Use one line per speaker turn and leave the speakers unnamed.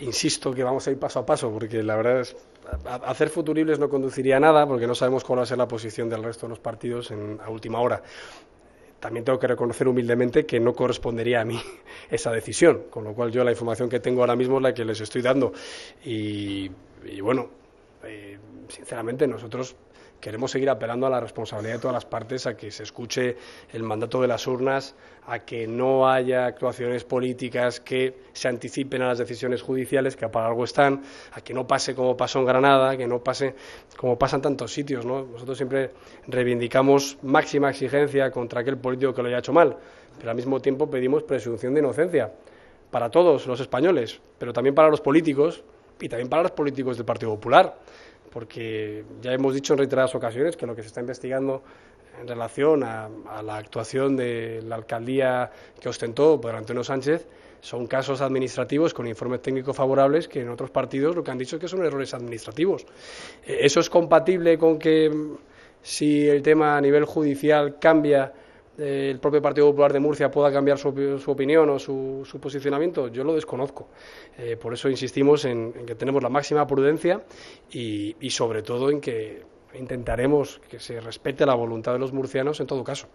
insisto que vamos a ir paso a paso, porque la verdad es hacer futuribles no conduciría a nada, porque no sabemos cuál va a ser la posición del resto de los partidos en, a última hora. También tengo que reconocer humildemente que no correspondería a mí esa decisión, con lo cual yo la información que tengo ahora mismo es la que les estoy dando. y bueno, eh, sinceramente nosotros queremos seguir apelando a la responsabilidad de todas las partes, a que se escuche el mandato de las urnas, a que no haya actuaciones políticas que se anticipen a las decisiones judiciales, que para algo están, a que no pase como pasó en Granada, que no pase como pasan tantos sitios. Nosotros siempre reivindicamos máxima exigencia contra aquel político que lo haya hecho mal, pero al mismo tiempo pedimos presunción de inocencia para todos los españoles, pero también para los políticos y también para los políticos del Partido Popular, porque ya hemos dicho en reiteradas ocasiones que lo que se está investigando en relación a, la actuación de la alcaldía que ostentó por Antonio Sánchez son casos administrativos con informes técnicos favorables que en otros partidos lo que han dicho es que son errores administrativos. Eh, ¿Eso es compatible con que si el tema a nivel judicial cambia el propio Partido Popular de Murcia pueda cambiar su, opinión o su, posicionamiento, yo lo desconozco. Eh, por eso insistimos en, que tenemos la máxima prudencia y, sobre todo en que intentaremos que se respete la voluntad de los murcianos en todo caso.